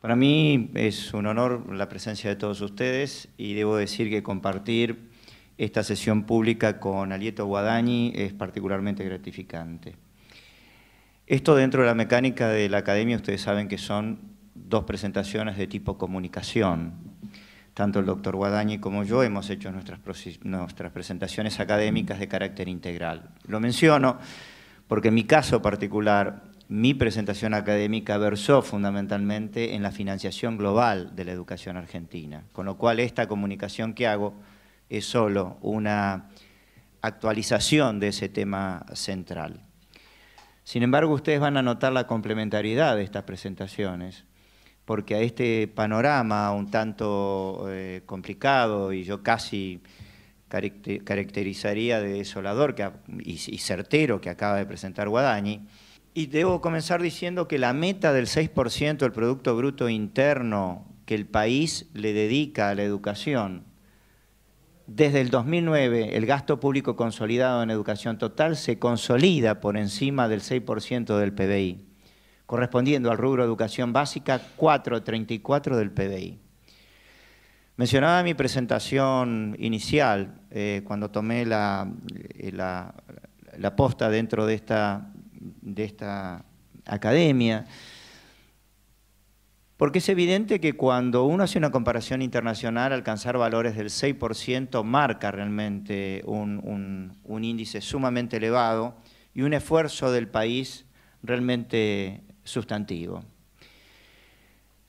Para mí es un honor la presencia de todos ustedes y debo decir que compartir esta sesión pública con Alieto Guadañi es particularmente gratificante. Esto dentro de la mecánica de la academia, ustedes saben que son dos presentaciones de tipo comunicación. Tanto el doctor Guadañi como yo hemos hecho nuestras, nuestras presentaciones académicas de carácter integral. Lo menciono porque en mi caso particular mi presentación académica versó fundamentalmente en la financiación global de la educación argentina, con lo cual esta comunicación que hago es solo una actualización de ese tema central. Sin embargo, ustedes van a notar la complementariedad de estas presentaciones, porque a este panorama un tanto eh, complicado y yo casi caracterizaría de desolador y, y certero que acaba de presentar Guadañi, y debo comenzar diciendo que la meta del 6% del Producto Bruto Interno que el país le dedica a la educación, desde el 2009 el gasto público consolidado en educación total se consolida por encima del 6% del PBI, correspondiendo al rubro educación básica 4.34 del PBI. Mencionaba mi presentación inicial, eh, cuando tomé la, eh, la, la posta dentro de esta de esta academia. Porque es evidente que cuando uno hace una comparación internacional, alcanzar valores del 6% marca realmente un, índice sumamente elevado y un esfuerzo del país realmente sustantivo.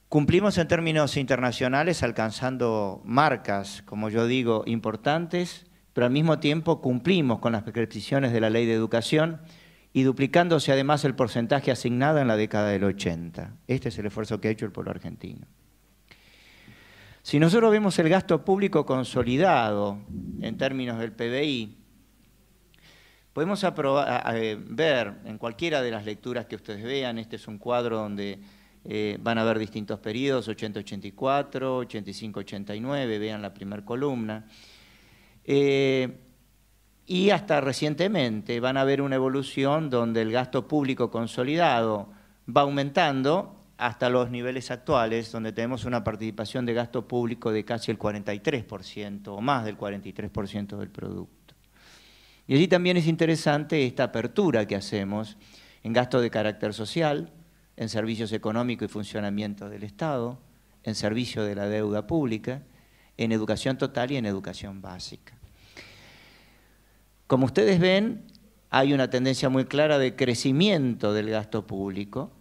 Cumplimos en términos internacionales alcanzando marcas, como yo digo, importantes, pero al mismo tiempo cumplimos con las prescripciones de la ley de educación, y duplicándose además el porcentaje asignado en la década del 80. Este es el esfuerzo que ha hecho el pueblo argentino. Si nosotros vemos el gasto público consolidado en términos del PBI, podemos eh, ver en cualquiera de las lecturas que ustedes vean, este es un cuadro donde eh, van a ver distintos periodos, 80-84, 85-89, vean la primera columna. Eh, y hasta recientemente van a ver una evolución donde el gasto público consolidado va aumentando hasta los niveles actuales, donde tenemos una participación de gasto público de casi el 43% o más del 43% del producto. Y allí también es interesante esta apertura que hacemos en gasto de carácter social, en servicios económicos y funcionamiento del Estado, en servicio de la deuda pública, en educación total y en educación básica. Como ustedes ven, hay una tendencia muy clara de crecimiento del gasto público.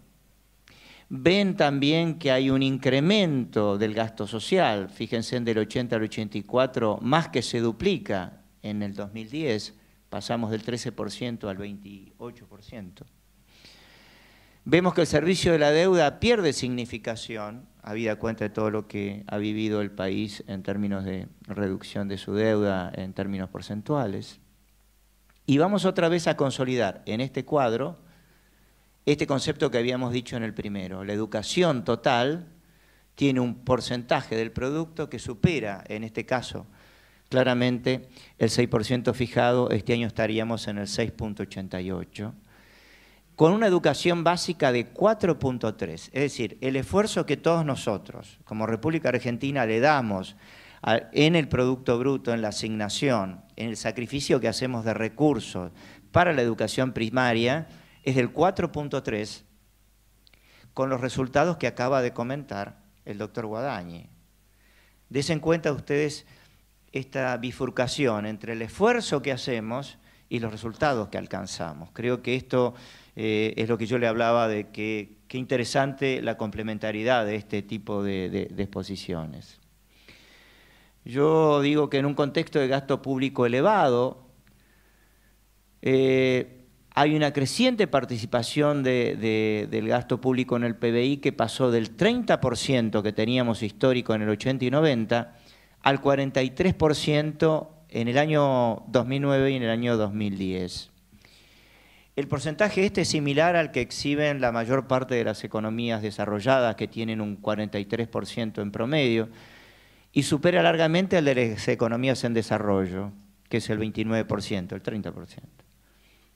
Ven también que hay un incremento del gasto social, fíjense en del 80 al 84, más que se duplica en el 2010, pasamos del 13% al 28%. Vemos que el servicio de la deuda pierde significación, vida cuenta de todo lo que ha vivido el país en términos de reducción de su deuda en términos porcentuales. Y vamos otra vez a consolidar en este cuadro este concepto que habíamos dicho en el primero. La educación total tiene un porcentaje del producto que supera, en este caso, claramente el 6% fijado, este año estaríamos en el 6.88, con una educación básica de 4.3, es decir, el esfuerzo que todos nosotros como República Argentina le damos en el Producto Bruto, en la asignación, en el sacrificio que hacemos de recursos para la educación primaria, es del 4.3, con los resultados que acaba de comentar el doctor Guadañi. Desen cuenta ustedes esta bifurcación entre el esfuerzo que hacemos y los resultados que alcanzamos. Creo que esto eh, es lo que yo le hablaba de que qué interesante la complementariedad de este tipo de exposiciones. Yo digo que en un contexto de gasto público elevado, eh, hay una creciente participación del gasto público en el PBI que pasó del 30% que teníamos histórico en el 80 y 90 al 43% en el año 2009 y en el año 2010. El porcentaje este es similar al que exhiben la mayor parte de las economías desarrolladas, que tienen un 43% en promedio y supera largamente al de las economías en desarrollo, que es el 29%, el 30%.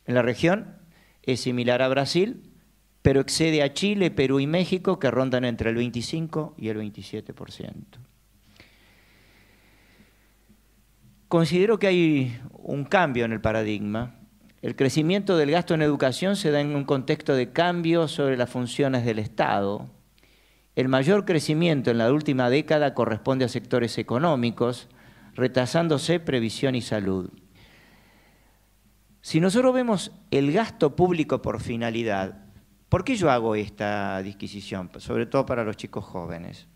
En la región es similar a Brasil, pero excede a Chile, Perú y México, que rondan entre el 25 y el 27%. Considero que hay un cambio en el paradigma. El crecimiento del gasto en educación se da en un contexto de cambio sobre las funciones del Estado, el mayor crecimiento en la última década corresponde a sectores económicos, retrasándose previsión y salud. Si nosotros vemos el gasto público por finalidad, ¿por qué yo hago esta disquisición? Sobre todo para los chicos jóvenes.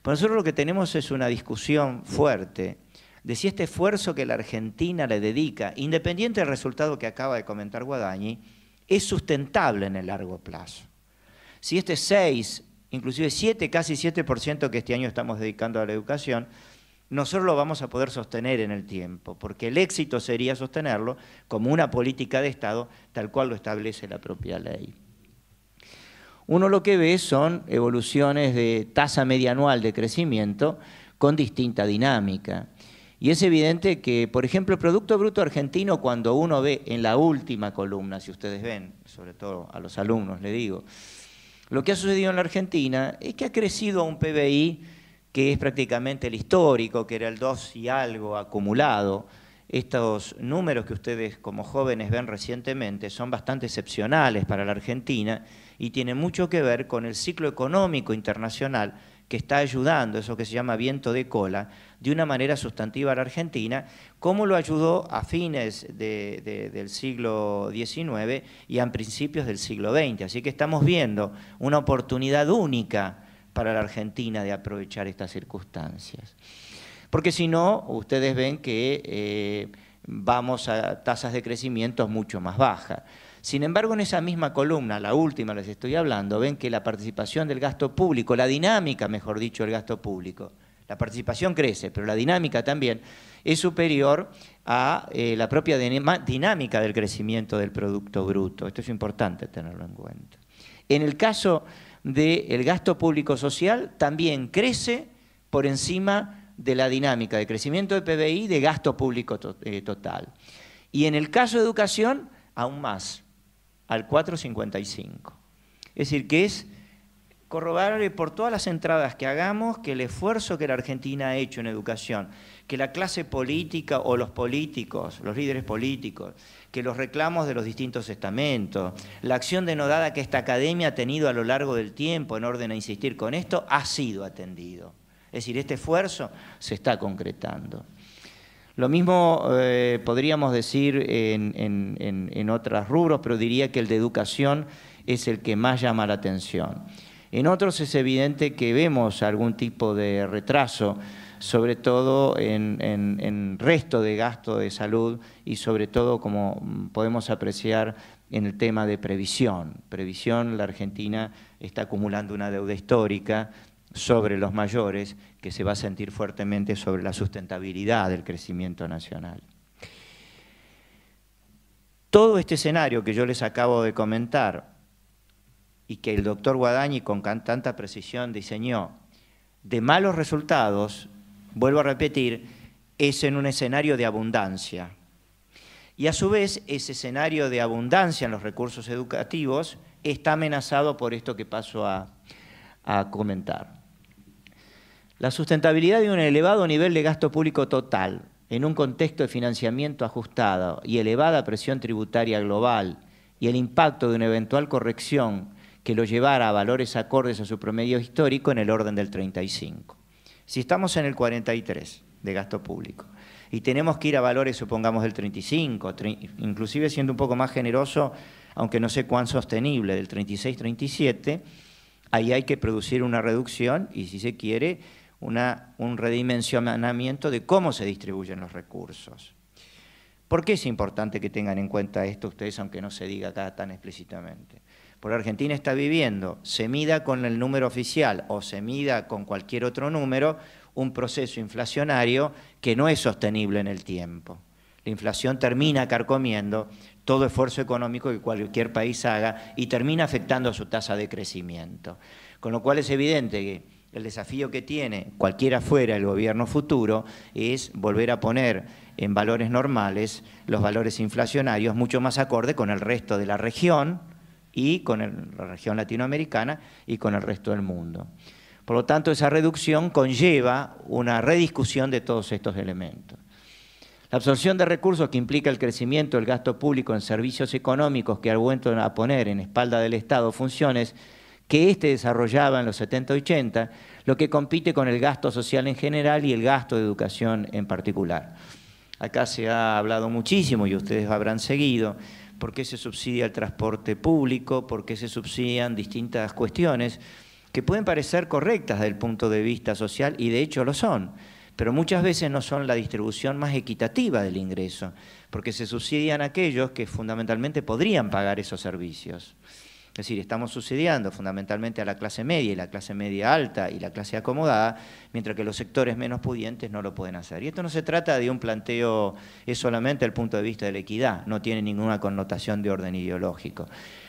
Pues nosotros lo que tenemos es una discusión fuerte de si este esfuerzo que la Argentina le dedica, independiente del resultado que acaba de comentar Guadagni, es sustentable en el largo plazo. Si este 6, inclusive 7, casi 7% que este año estamos dedicando a la educación, nosotros lo vamos a poder sostener en el tiempo, porque el éxito sería sostenerlo como una política de Estado tal cual lo establece la propia ley. Uno lo que ve son evoluciones de tasa media anual de crecimiento con distinta dinámica. Y es evidente que, por ejemplo, el Producto Bruto Argentino, cuando uno ve en la última columna, si ustedes ven, sobre todo a los alumnos le digo, lo que ha sucedido en la Argentina es que ha crecido un PBI que es prácticamente el histórico, que era el 2 y algo acumulado. Estos números que ustedes como jóvenes ven recientemente son bastante excepcionales para la Argentina y tienen mucho que ver con el ciclo económico internacional que está ayudando, eso que se llama viento de cola, de una manera sustantiva a la Argentina, como lo ayudó a fines del siglo XIX y a principios del siglo XX. Así que estamos viendo una oportunidad única para la Argentina de aprovechar estas circunstancias. Porque si no, ustedes ven que eh, vamos a tasas de crecimiento mucho más bajas. Sin embargo, en esa misma columna, la última les estoy hablando, ven que la participación del gasto público, la dinámica, mejor dicho, del gasto público, la participación crece, pero la dinámica también es superior a eh, la propia dinámica del crecimiento del Producto Bruto. Esto es importante tenerlo en cuenta. En el caso del gasto público social, también crece por encima de la dinámica de crecimiento de PBI de gasto público eh, total. Y en el caso de educación, aún más, al 4,55. Es decir, que es Corrobarle por todas las entradas que hagamos que el esfuerzo que la Argentina ha hecho en educación, que la clase política o los políticos, los líderes políticos, que los reclamos de los distintos estamentos, la acción denodada que esta academia ha tenido a lo largo del tiempo en orden a insistir con esto, ha sido atendido. Es decir, este esfuerzo se está concretando. Lo mismo eh, podríamos decir en, en, en otros rubros, pero diría que el de educación es el que más llama la atención. En otros es evidente que vemos algún tipo de retraso, sobre todo en, resto de gasto de salud y sobre todo, como podemos apreciar, en el tema de previsión. Previsión, la Argentina está acumulando una deuda histórica sobre los mayores que se va a sentir fuertemente sobre la sustentabilidad del crecimiento nacional. Todo este escenario que yo les acabo de comentar y que el doctor Guadañi con tanta precisión diseñó, de malos resultados, vuelvo a repetir, es en un escenario de abundancia. Y a su vez, ese escenario de abundancia en los recursos educativos está amenazado por esto que paso a, a comentar. La sustentabilidad de un elevado nivel de gasto público total, en un contexto de financiamiento ajustado y elevada presión tributaria global, y el impacto de una eventual corrección que lo llevara a valores acordes a su promedio histórico en el orden del 35. Si estamos en el 43 de gasto público y tenemos que ir a valores, supongamos, del 35, inclusive siendo un poco más generoso, aunque no sé cuán sostenible, del 36-37, ahí hay que producir una reducción y, si se quiere, un redimensionamiento de cómo se distribuyen los recursos. ¿Por qué es importante que tengan en cuenta esto ustedes, aunque no se diga acá tan explícitamente? porque Argentina está viviendo, se mida con el número oficial o se mida con cualquier otro número, un proceso inflacionario que no es sostenible en el tiempo. La inflación termina carcomiendo todo esfuerzo económico que cualquier país haga y termina afectando su tasa de crecimiento. Con lo cual es evidente que el desafío que tiene cualquiera fuera el gobierno futuro es volver a poner en valores normales los valores inflacionarios mucho más acorde con el resto de la región, y con la región latinoamericana y con el resto del mundo. Por lo tanto, esa reducción conlleva una rediscusión de todos estos elementos. La absorción de recursos que implica el crecimiento del gasto público en servicios económicos que vuelto a poner en espalda del Estado funciones que éste desarrollaba en los 70-80, lo que compite con el gasto social en general y el gasto de educación en particular. Acá se ha hablado muchísimo y ustedes habrán seguido por qué se subsidia el transporte público, por qué se subsidian distintas cuestiones que pueden parecer correctas desde el punto de vista social y de hecho lo son, pero muchas veces no son la distribución más equitativa del ingreso, porque se subsidian aquellos que fundamentalmente podrían pagar esos servicios. Es decir, estamos subsidiando fundamentalmente a la clase media y la clase media alta y la clase acomodada, mientras que los sectores menos pudientes no lo pueden hacer. Y esto no se trata de un planteo, es solamente el punto de vista de la equidad, no tiene ninguna connotación de orden ideológico.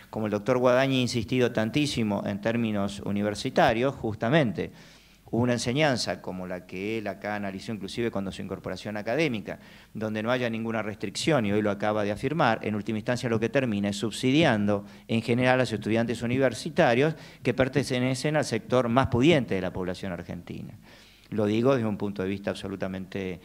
Como el doctor Guadaña ha insistido tantísimo en términos universitarios, justamente, una enseñanza como la que él acá analizó inclusive cuando su incorporación académica, donde no haya ninguna restricción, y hoy lo acaba de afirmar, en última instancia lo que termina es subsidiando en general a los estudiantes universitarios que pertenecen al sector más pudiente de la población argentina. Lo digo desde un punto de vista absolutamente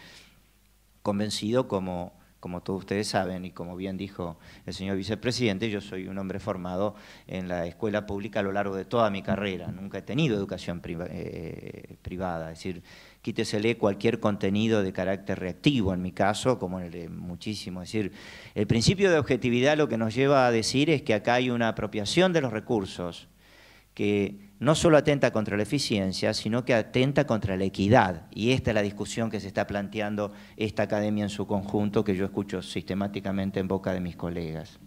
convencido como como todos ustedes saben y como bien dijo el señor vicepresidente, yo soy un hombre formado en la escuela pública a lo largo de toda mi carrera. Nunca he tenido educación eh, privada. Es decir, quítesele cualquier contenido de carácter reactivo, en mi caso, como en el muchísimo. Es decir, el principio de objetividad lo que nos lleva a decir es que acá hay una apropiación de los recursos que no solo atenta contra la eficiencia, sino que atenta contra la equidad. Y esta es la discusión que se está planteando esta academia en su conjunto, que yo escucho sistemáticamente en boca de mis colegas.